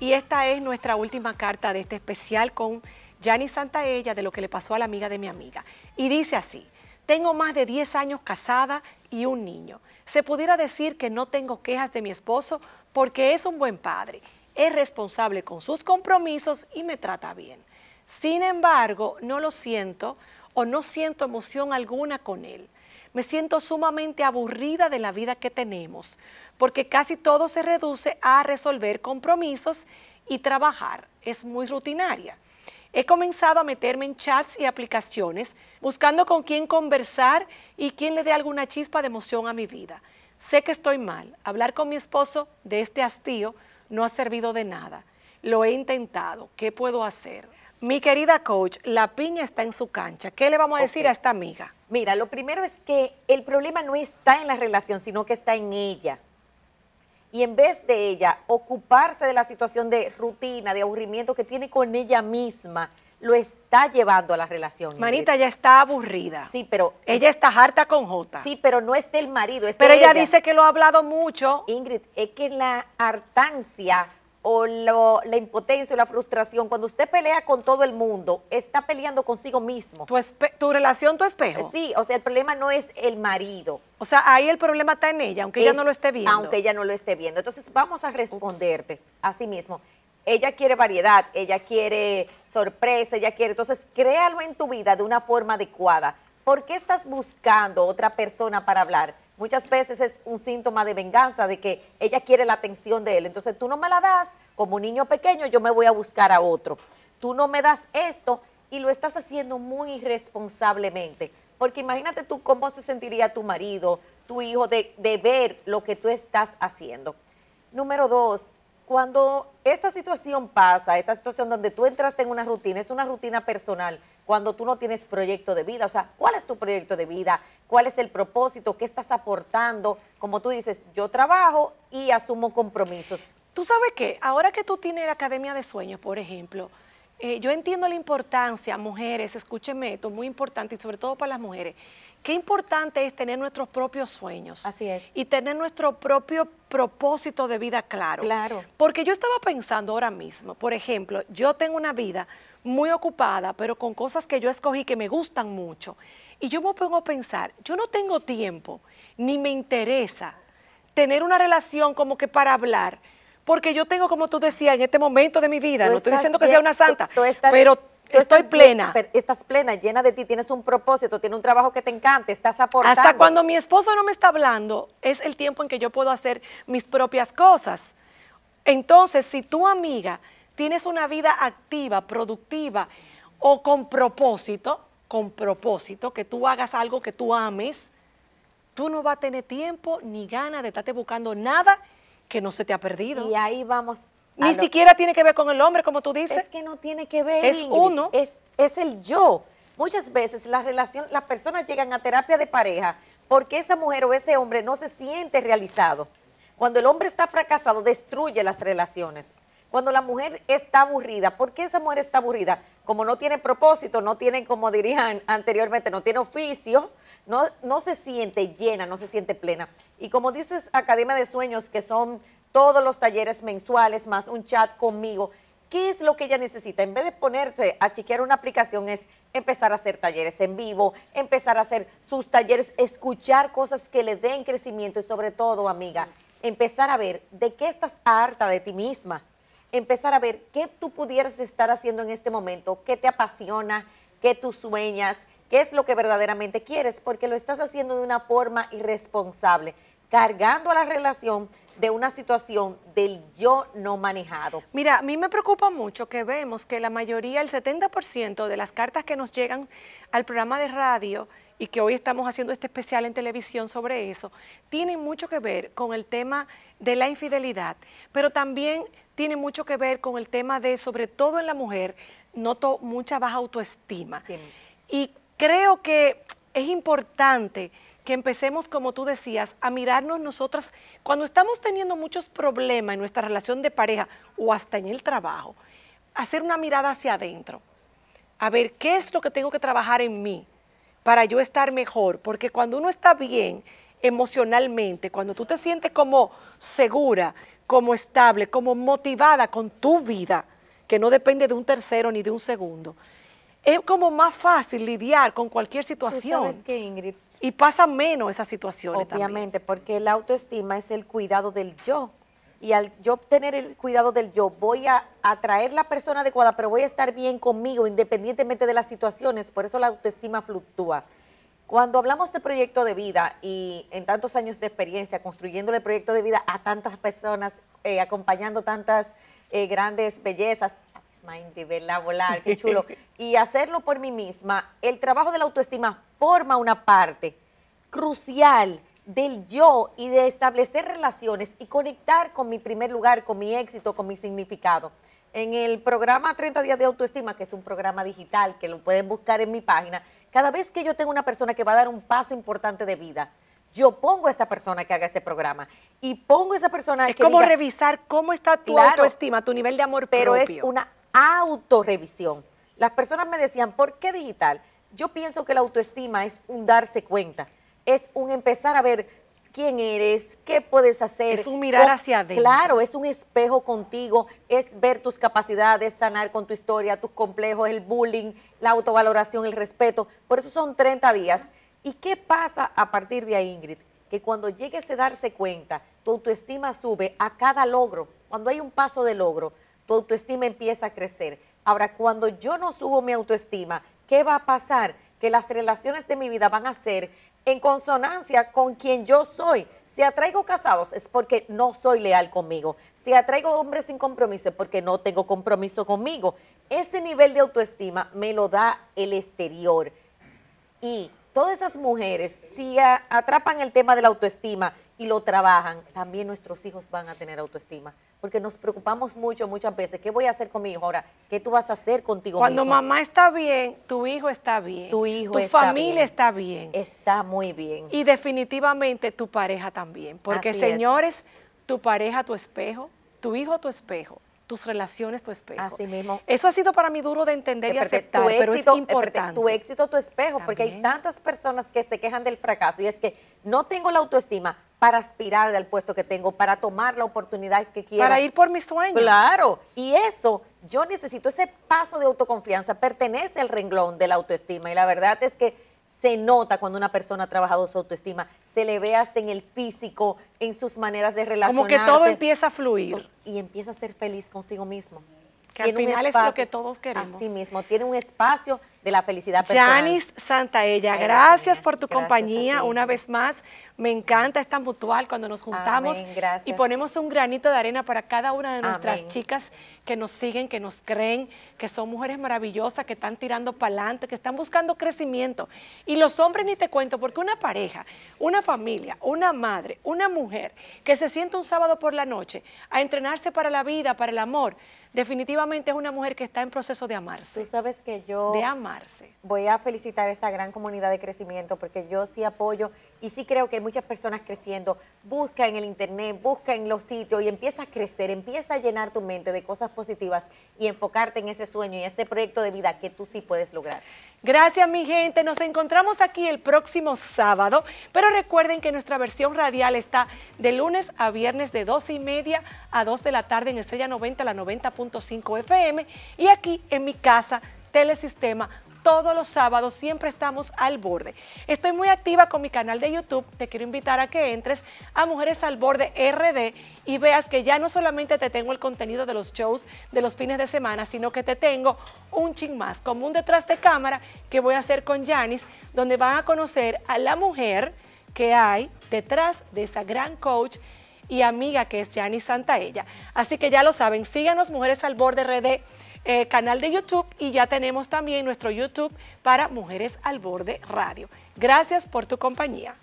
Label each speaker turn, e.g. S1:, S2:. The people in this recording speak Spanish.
S1: Y esta es nuestra última carta de este especial con Yanni Santaella de lo que le pasó a la amiga de mi amiga. Y dice así, tengo más de 10 años casada y un niño. Se pudiera decir que no tengo quejas de mi esposo porque es un buen padre, es responsable con sus compromisos y me trata bien. Sin embargo, no lo siento o no siento emoción alguna con él me siento sumamente aburrida de la vida que tenemos, porque casi todo se reduce a resolver compromisos y trabajar. Es muy rutinaria. He comenzado a meterme en chats y aplicaciones, buscando con quién conversar y quién le dé alguna chispa de emoción a mi vida. Sé que estoy mal. Hablar con mi esposo de este hastío no ha servido de nada. Lo he intentado. ¿Qué puedo hacer? Mi querida coach, la piña está en su cancha. ¿Qué le vamos a decir a esta amiga? Mira, lo primero
S2: es que el problema no está en la relación, sino que está en ella. Y en vez de ella ocuparse de la situación de rutina, de aburrimiento que tiene con ella misma, lo está llevando a la relación. Manita ya está aburrida. Sí, pero... Ella está harta con Jota. Sí, pero no es del marido, es Pero ella, ella dice que lo ha hablado mucho. Ingrid, es que la hartancia o la impotencia o la frustración, cuando usted pelea con todo el mundo, está peleando consigo mismo. ¿Tu, tu relación, tu espejo? Sí, o sea, el problema no es el marido. O sea, ahí el problema está en ella, aunque ella no lo esté viendo. Aunque ella no lo esté viendo. Entonces, vamos a responderte a sí mismo. Ella quiere variedad, ella quiere sorpresa, ella quiere... Entonces, créalo en tu vida de una forma adecuada. ¿Por qué estás buscando otra persona para hablar? muchas veces es un síntoma de venganza, de que ella quiere la atención de él. Entonces tú no me la das, como un niño pequeño yo me voy a buscar a otro. Tú no me das esto y lo estás haciendo muy irresponsablemente. Porque imagínate tú cómo se sentiría tu marido, tu hijo, de, de ver lo que tú estás haciendo. Número dos, cuando esta situación pasa, esta situación donde tú entraste en una rutina, es una rutina personal, cuando tú no tienes proyecto de vida, o sea, ¿cuál es tu proyecto de vida? ¿Cuál es el propósito? ¿Qué estás aportando? Como tú dices, yo trabajo y asumo compromisos. Tú sabes qué, ahora que tú tienes la Academia de Sueños, por ejemplo, eh, yo
S1: entiendo la importancia, mujeres, escúcheme esto, muy importante y sobre todo para las mujeres, Qué importante es tener nuestros propios sueños. Así es. Y tener nuestro propio propósito de vida claro. Claro. Porque yo estaba pensando ahora mismo, por ejemplo, yo tengo una vida muy ocupada, pero con cosas que yo escogí que me gustan mucho. Y yo me pongo a pensar, yo no tengo tiempo, ni me interesa tener una relación como que para
S2: hablar porque yo tengo, como tú decías, en este momento de mi vida, no estoy diciendo que sea una santa, pero estoy plena. estás plena, llena de ti, tienes un propósito, tienes un trabajo que te encanta, estás aportando. Hasta cuando mi esposo no me está hablando, es el tiempo en que yo puedo hacer mis propias
S1: cosas. Entonces, si tu amiga tienes una vida activa, productiva o con propósito, con propósito, que tú hagas algo que tú ames, tú no vas a tener tiempo ni ganas de estarte buscando nada que no
S2: se te ha perdido. Y ahí vamos ni ah, siquiera tiene que ver con el hombre, como tú dices. Es que no tiene que ver. Es uno. Es, es el yo. Muchas veces las relación, las personas llegan a terapia de pareja porque esa mujer o ese hombre no se siente realizado. Cuando el hombre está fracasado, destruye las relaciones. Cuando la mujer está aburrida, ¿por qué esa mujer está aburrida? Como no tiene propósito, no tiene, como dirían anteriormente, no tiene oficio, no, no se siente llena, no se siente plena. Y como dices, Academia de Sueños, que son todos los talleres mensuales, más un chat conmigo. ¿Qué es lo que ella necesita? En vez de ponerte a chequear una aplicación, es empezar a hacer talleres en vivo, empezar a hacer sus talleres, escuchar cosas que le den crecimiento y sobre todo, amiga, empezar a ver de qué estás harta de ti misma, empezar a ver qué tú pudieras estar haciendo en este momento, qué te apasiona, qué tú sueñas, qué es lo que verdaderamente quieres, porque lo estás haciendo de una forma irresponsable, cargando a la relación de una situación del yo no manejado.
S1: Mira, a mí me preocupa mucho que vemos que la mayoría, el 70% de las cartas que nos llegan al programa de radio y que hoy estamos haciendo este especial en televisión sobre eso, tienen mucho que ver con el tema de la infidelidad, pero también tiene mucho que ver con el tema de, sobre todo en la mujer, noto mucha baja autoestima. Y creo que es importante que empecemos, como tú decías, a mirarnos nosotras cuando estamos teniendo muchos problemas en nuestra relación de pareja o hasta en el trabajo, hacer una mirada hacia adentro, a ver qué es lo que tengo que trabajar en mí para yo estar mejor, porque cuando uno está bien emocionalmente, cuando tú te sientes como segura, como estable, como motivada con tu vida, que no depende de un tercero ni de un segundo, es como más fácil lidiar con cualquier situación. Y
S2: pasa menos esas situaciones Obviamente, porque la autoestima es el cuidado del yo. Y al yo obtener el cuidado del yo, voy a atraer la persona adecuada, pero voy a estar bien conmigo independientemente de las situaciones. Por eso la autoestima fluctúa. Cuando hablamos de proyecto de vida y en tantos años de experiencia construyendo el proyecto de vida a tantas personas, eh, acompañando tantas eh, grandes bellezas, Ay, Volar, qué chulo. y hacerlo por mí misma. El trabajo de la autoestima forma una parte crucial del yo y de establecer relaciones y conectar con mi primer lugar, con mi éxito, con mi significado. En el programa 30 días de autoestima, que es un programa digital que lo pueden buscar en mi página, cada vez que yo tengo una persona que va a dar un paso importante de vida, yo pongo a esa persona que haga ese programa y pongo a esa persona es como revisar cómo está tu autoestima, tu nivel de amor propio. Pero es una autorrevisión. Las personas me decían, ¿por qué digital? Yo pienso que la autoestima es un darse cuenta, es un empezar a ver quién eres, qué puedes hacer. Es un mirar hacia adentro. Claro, es un espejo contigo, es ver tus capacidades, sanar con tu historia, tus complejos, el bullying, la autovaloración, el respeto. Por eso son 30 días. ¿Y qué pasa a partir de ahí, Ingrid? Que cuando llegues a darse cuenta, tu autoestima sube a cada logro, cuando hay un paso de logro, tu autoestima empieza a crecer. Ahora, cuando yo no subo mi autoestima, ¿qué va a pasar? Que las relaciones de mi vida van a ser en consonancia con quien yo soy. Si atraigo casados es porque no soy leal conmigo. Si atraigo hombres sin compromiso es porque no tengo compromiso conmigo. Ese nivel de autoestima me lo da el exterior. Y todas esas mujeres, si eh, atrapan el tema de la autoestima y lo trabajan, también nuestros hijos van a tener autoestima. Porque nos preocupamos mucho, muchas veces, ¿qué voy a hacer con mi hijo ahora? ¿Qué tú vas a hacer contigo Cuando mamá
S1: está bien, tu hijo está bien. Tu hijo tu familia está bien. Está muy bien. Y definitivamente tu pareja también. Porque, señores, tu pareja, tu espejo, tu hijo, tu espejo tus relaciones, tu espejo. Así mismo. Eso ha sido para mí duro de entender y aceptar, éxito, pero es importante. Tu
S2: éxito, tu espejo, porque hay tantas personas que se quejan del fracaso y es que no tengo la autoestima para aspirar al puesto que tengo, para tomar la oportunidad que quiero. Para ir por
S1: mis sueños. Claro,
S2: y eso, yo necesito ese paso de autoconfianza, pertenece al renglón de la autoestima y la verdad es que se nota cuando una persona ha trabajado su autoestima, se le ve hasta en el físico, en sus maneras de relacionarse. Como que todo empieza a fluir. Y empieza a ser feliz consigo mismo
S1: al final es lo que todos queremos. Así
S2: mismo, tiene un espacio de la felicidad personal. Janis Santaella,
S1: gracias por tu compañía una vez más. Me encanta esta mutual cuando nos juntamos y ponemos un granito de arena para cada una de nuestras chicas que nos siguen, que nos creen, que son mujeres maravillosas, que están tirando para adelante, que están buscando crecimiento. Y los hombres ni te cuento, porque una pareja, una familia, una madre, una mujer que se siente un sábado por la noche a entrenarse para la vida, para el amor, definitivamente es una mujer que está en proceso de amarse. Tú
S2: sabes que yo... De amarse. Voy a felicitar a esta gran comunidad de crecimiento porque yo sí apoyo y sí creo que muchas personas creciendo, busca en el internet, busca en los sitios y empieza a crecer, empieza a llenar tu mente de cosas positivas y enfocarte en ese sueño y ese proyecto de vida que tú sí puedes lograr.
S1: Gracias mi gente, nos encontramos aquí el próximo sábado, pero recuerden que nuestra versión radial está de lunes a viernes de 12 y media a 2 de la tarde en Estrella 90, la 90.5 FM y aquí en mi casa, Telesistema todos los sábados, siempre estamos al borde. Estoy muy activa con mi canal de YouTube, te quiero invitar a que entres a Mujeres al Borde RD y veas que ya no solamente te tengo el contenido de los shows de los fines de semana, sino que te tengo un ching más, como un detrás de cámara que voy a hacer con Janis, donde van a conocer a la mujer que hay detrás de esa gran coach y amiga que es Janis Santaella. Así que ya lo saben, síganos Mujeres al Borde RD eh, canal de YouTube y ya tenemos también nuestro YouTube para Mujeres al Borde Radio. Gracias por tu compañía.